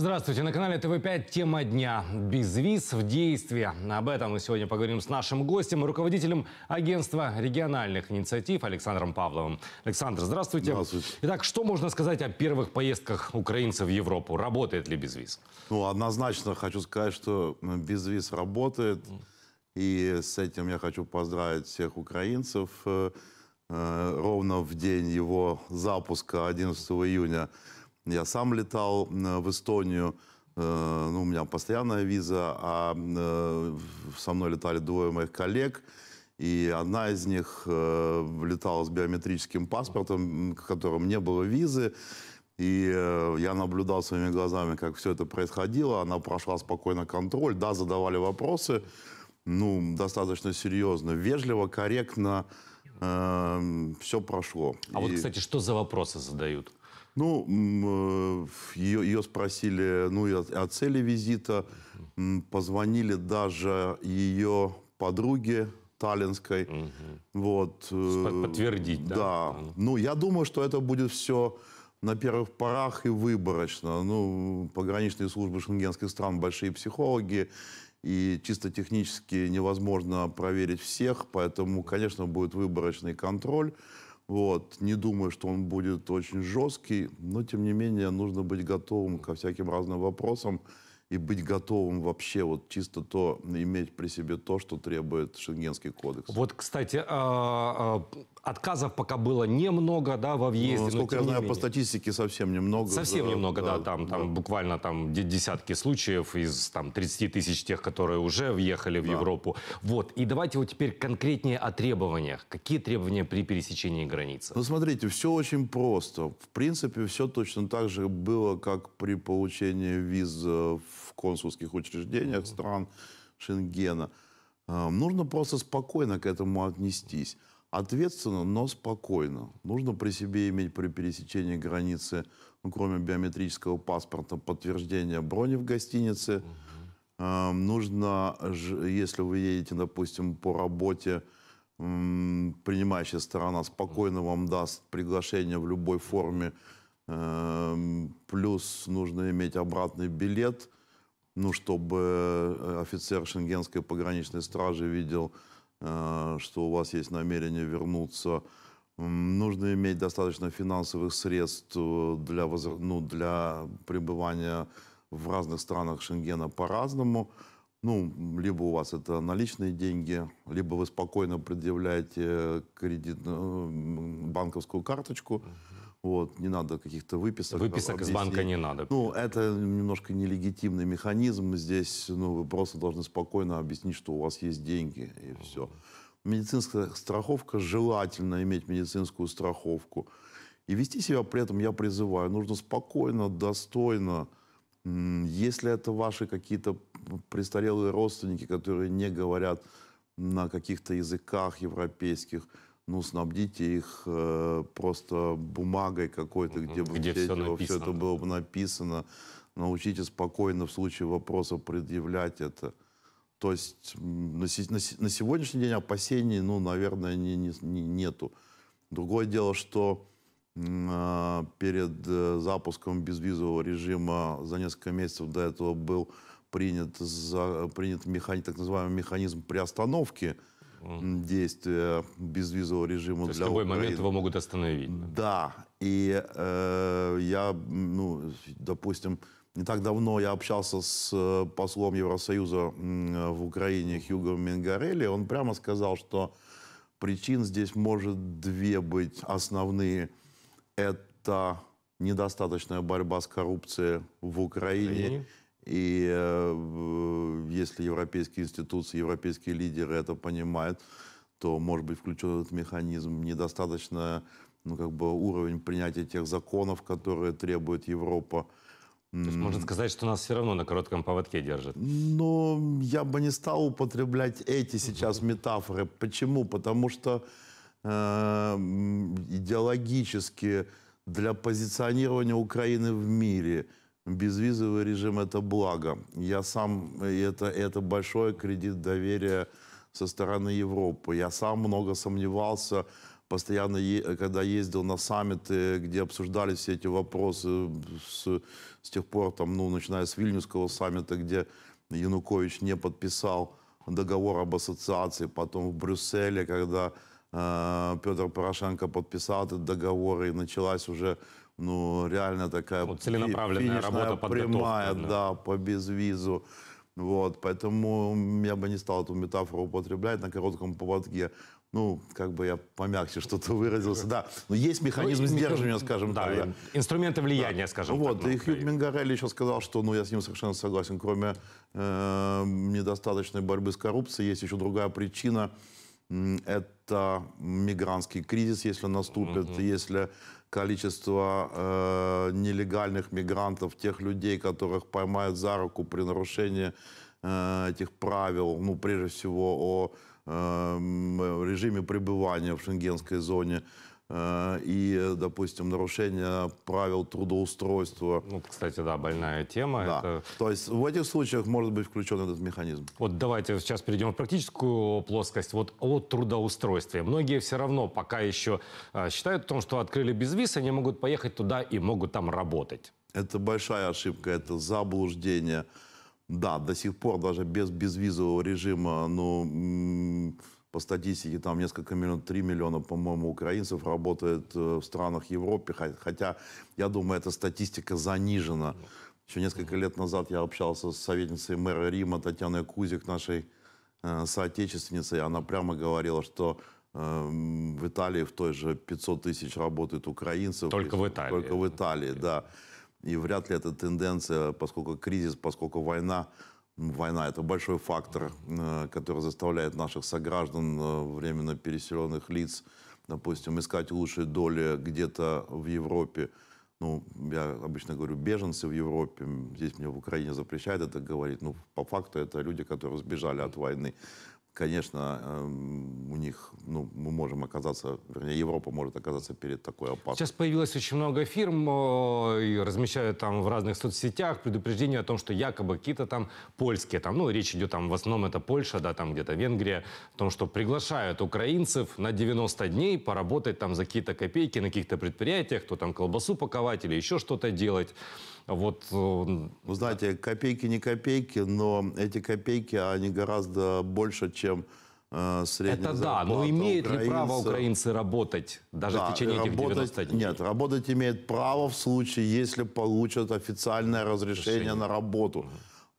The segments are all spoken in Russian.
Здравствуйте, на канале ТВ5 «Тема дня. Безвиз в действии». Об этом мы сегодня поговорим с нашим гостем, руководителем агентства региональных инициатив Александром Павловым. Александр, здравствуйте. Здравствуйте. Итак, что можно сказать о первых поездках украинцев в Европу? Работает ли безвиз? Ну, однозначно хочу сказать, что безвиз работает. И с этим я хочу поздравить всех украинцев. Э, э, ровно в день его запуска, 11 июня, я сам летал в Эстонию, э, ну, у меня постоянная виза, а э, со мной летали двое моих коллег, и одна из них э, летала с биометрическим паспортом, к которому не было визы. И я наблюдал своими глазами, как все это происходило. Она прошла спокойно контроль. Да, задавали вопросы, ну, достаточно серьезно, вежливо, корректно. Э, все прошло. А и... вот, кстати, что за вопросы задают? Ну, ее, э, ее спросили, ну, и о, о цели визита. Позвонили даже ее подруге таллинской. Угу. Вот. Э, подтвердить, да? Да. Ну, я думаю, что это будет все на первых порах и выборочно. Ну, пограничные службы шенгенских стран большие психологи, и чисто технически невозможно проверить всех, поэтому, конечно, будет выборочный контроль. Вот. Не думаю, что он будет очень жесткий, но, тем не менее, нужно быть готовым ко всяким разным вопросам и быть готовым вообще вот чисто то, иметь при себе то, что требует Шенгенский кодекс. Вот, кстати, а, а, отказов пока было немного, да, во въезде. Ну, насколько я знаю, менее. по статистике совсем немного. Совсем да, немного, да, да там, да. там буквально там десятки случаев из там 30 тысяч тех, которые уже въехали в да. Европу. Вот, и давайте вот теперь конкретнее о требованиях. Какие требования при пересечении границы? Ну, смотрите, все очень просто. В принципе, все точно так же было, как при получении виз э, в в консульских учреждениях стран Шенгена. Э, нужно просто спокойно к этому отнестись. Ответственно, но спокойно. Нужно при себе иметь при пересечении границы, ну, кроме биометрического паспорта, подтверждение брони в гостинице. Угу. Нужно, если вы едете, допустим, по работе, принимающая сторона спокойно вам даст приглашение в любой форме, эм, плюс нужно иметь обратный билет – ну, чтобы э, офицер шенгенской пограничной стражи видел, э, что у вас есть намерение вернуться. Нужно иметь достаточно финансовых средств э, для, ну, для пребывания в разных странах Шенгена по-разному. Ну, либо у вас это наличные деньги, либо вы спокойно предъявляете кредит, банковскую карточку. Uh -huh вот, не надо каких-то выписок. Выписок объяснить. из банка не надо. Ну, это немножко нелегитимный механизм. Здесь ну, вы просто должны спокойно объяснить, что у вас есть деньги, и все. Медицинская страховка, желательно иметь медицинскую страховку. И вести себя при этом, я призываю, нужно спокойно, достойно. Если это ваши какие-то престарелые родственники, которые не говорят на каких-то языках европейских – ну, снабдите их э, просто бумагой какой-то, где, где все, все, написано, все это было бы написано. Научите спокойно в случае вопроса предъявлять это. То есть на, на, на сегодняшний день опасений, ну, наверное, не, не, не, нету. Другое дело, что э, перед э, запуском безвизового режима за несколько месяцев до этого был принят, за, принят механизм, так называемый механизм приостановки остановке действия безвизового режима То для Украины. в любой момент его могут остановить. Да, и э, я, ну, допустим, не так давно я общался с э, послом Евросоюза в Украине Хьюго Мингарелли. Он прямо сказал, что причин здесь может две быть основные. Это недостаточная борьба с коррупцией в Украине. Украине. И э, э, если европейские институции, европейские лидеры это понимают, то, может быть, включен этот механизм недостаточно ну, как бы уровень принятия тех законов, которые требует Европа. То есть можно сказать, что нас все равно на коротком поводке держат. Но ну, я бы не стал употреблять эти сейчас метафоры. Почему? Потому что э, идеологически для позиционирования Украины в мире – безвизовый режим – это благо. Я сам, э, это, это большой кредит доверия со стороны Европы. Я сам много сомневался, постоянно, когда ездил на саммиты, где обсуждались все эти вопросы с, с тех пор, там, ну, начиная с Вильнюсского саммита, где Янукович не подписал договор об ассоциации, потом в Брюсселе, когда э, Петр Порошенко подписал этот договор, и началась уже ну, реально такая... Вот целенаправленная работа прямая, да, да, по безвизу. Вот, поэтому я бы не стал эту метафору употреблять на коротком поводке. Ну, как бы я помягче что-то выразился. Да, но есть ну, механизм ну, сдерживания, скажем да, так. Да. Инструменты влияния, да. скажем вот, так. Вот, ну, и Хьюг Мингарелли еще сказал, что, ну, я с ним совершенно согласен, кроме э, недостаточной борьбы с коррупцией, есть еще другая причина. Это мигрантский кризис, если наступит, угу. если количество э, нелегальных мигрантов, тех людей, которых поймают за руку при нарушении э, этих правил, ну, прежде всего, о э, э режиме пребывания в шенгенской зоне, Э, и, э, допустим, нарушение правил трудоустройства. Ну, кстати, да, больная тема. Да. Это... То есть в этих случаях может быть включен этот механизм. Вот давайте сейчас перейдем в практическую плоскость. Вот о трудоустройстве. Многие все равно пока еще э, считают о том, что открыли без виз, они могут поехать туда и могут там работать. Это большая ошибка, это заблуждение. Да, до сих пор даже без безвизового режима, ну по статистике там несколько миллионов, 3 миллиона, по-моему, украинцев работает э, в странах Европы, хотя, я думаю, эта статистика занижена. Еще несколько лет назад я общался с советницей мэра Рима Татьяной Кузик, нашей э, соотечественницей, она прямо говорила, что э, в Италии в той же 500 тысяч работает украинцев. Только в Италии. Только в Италии, да. И вряд ли эта тенденция, поскольку кризис, поскольку война, война – это большой фактор, э, который заставляет наших сограждан, э, временно переселенных лиц, допустим, искать лучшие доли где-то в Европе. Ну, я обычно говорю беженцы в Европе, здесь мне в Украине запрещают это говорить, Ну, по факту это люди, которые сбежали от войны. Конечно, эм, них, ну, мы можем оказаться, вернее, Европа может оказаться перед такой опасностью. Сейчас появилось очень много фирм, э, и размещают там в разных соцсетях предупреждения о том, что якобы какие-то там польские, там, ну, речь идет там, в основном это Польша, да, там где-то Венгрия, о том, что приглашают украинцев на 90 дней поработать там за какие-то копейки на каких-то предприятиях, кто там колбасу паковать или еще что-то делать. Вот, э, Вы знаете, копейки не копейки, но эти копейки, они гораздо больше, чем э, Это да, но имеют ли право украинцы работать даже да, в течение работать, этих 90 дней? Нет, работать имеют право в случае, если получат официальное разрешение, разрешение. на работу.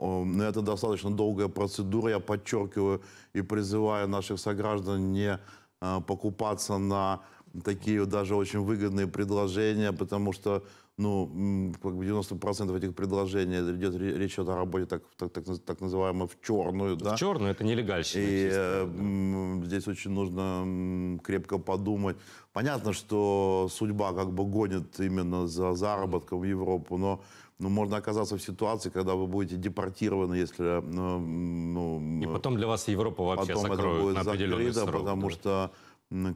Но это достаточно долгая процедура. Я подчеркиваю и призываю наших сограждан не э, покупаться на такие даже очень выгодные предложения, потому что ну, как бы 90% этих предложений идет речь идет о работе так, так, так, так называемой в черную. да? В черную, это нелегальщина. И э, да. здесь очень нужно крепко подумать. Понятно, что судьба как бы гонит именно за заработком в Европу, но ну, можно оказаться в ситуации, когда вы будете депортированы, если... Э, ну, ну, И потом для вас Европа вообще потом закроют это будет на определенный закрыто, срок. Потому да. что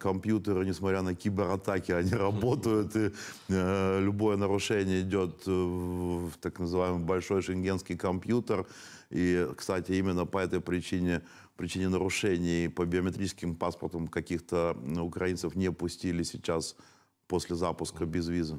компьютеры, несмотря на кибератаки, они работают, и э, любое нарушение идет э, в, в так называемый большой шенгенский компьютер. И, кстати, именно по этой причине, причине нарушений по биометрическим паспортам каких-то э, украинцев не пустили сейчас после запуска без визы.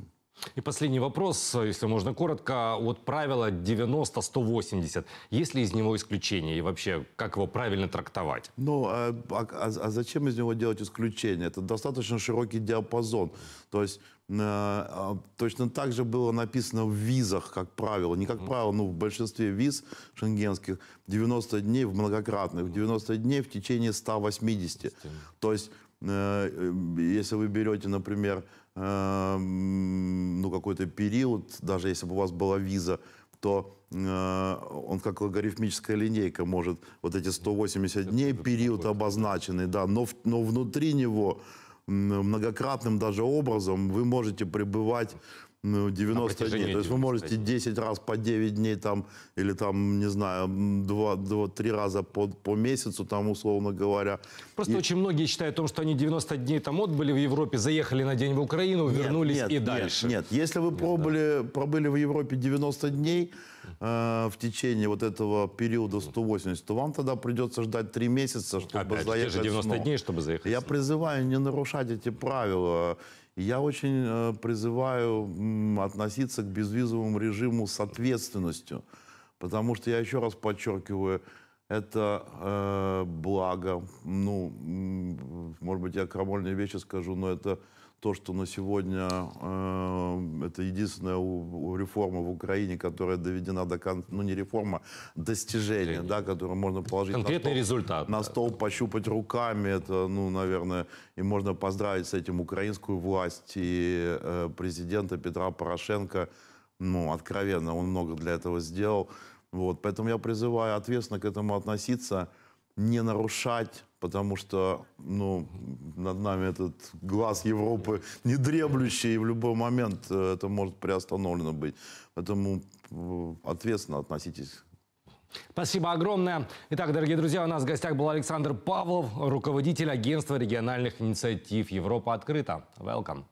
И последний вопрос, если можно коротко, вот правило 90-180. Есть ли из него исключение и вообще как его правильно трактовать? Ну, а, а, а, а зачем из него делать исключение? Это достаточно широкий диапазон. То есть э, а, Точно так же было написано в визах, как правило. Не как правило, но в большинстве виз шенгенских 90 дней в многократных, 90 дней в течение 180. То есть, э, э, если вы берете, например, Эм, ну, какой-то период, даже если бы у вас была виза, то э, он как логарифмическая линейка может вот эти 180 Это дней, период обозначенный, да, но, но внутри него многократным даже образом вы можете пребывать ну, 90 дней. дней. То есть вы можете 10 раз по 9 дней там, или там, не знаю, 2, 2 3 раза по, по месяцу, там, условно говоря. Просто и... очень многие считают о том, что они 90 дней там отбыли в Европе, заехали на день в Украину, нет, вернулись нет, и нет, дальше. Нет, нет если вы пробыли, да. пробыли в Европе 90 дней, э, в течение вот этого периода 180, то вам тогда придется ждать 3 месяца, чтобы Опять, заехать. Же 90 снова. дней, чтобы заехать. Я призываю не нарушать эти правила. Я очень э, призываю м, относиться к безвизовому режиму с ответственностью. Потому что, я еще раз подчеркиваю, это э, благо. Ну, может быть, я крамольные вещи скажу, но это то, что на сегодня э, это единственная у, у реформа в Украине, которая доведена до конца, ну не реформа, а достижение, да, которое можно положить конкретный на стол, результат, на стол пощупать руками, это, ну, наверное, и можно поздравить с этим украинскую власть и э, президента Петра Порошенко, ну откровенно, он много для этого сделал, вот, поэтому я призываю ответственно к этому относиться, не нарушать потому что ну, над нами этот глаз Европы не дреблющий, и в любой момент э, это может приостановлено быть. Поэтому э, ответственно относитесь Спасибо огромное. Итак, дорогие друзья, у нас в гостях был Александр Павлов, руководитель агентства региональных инициатив Европа открыта. Welcome.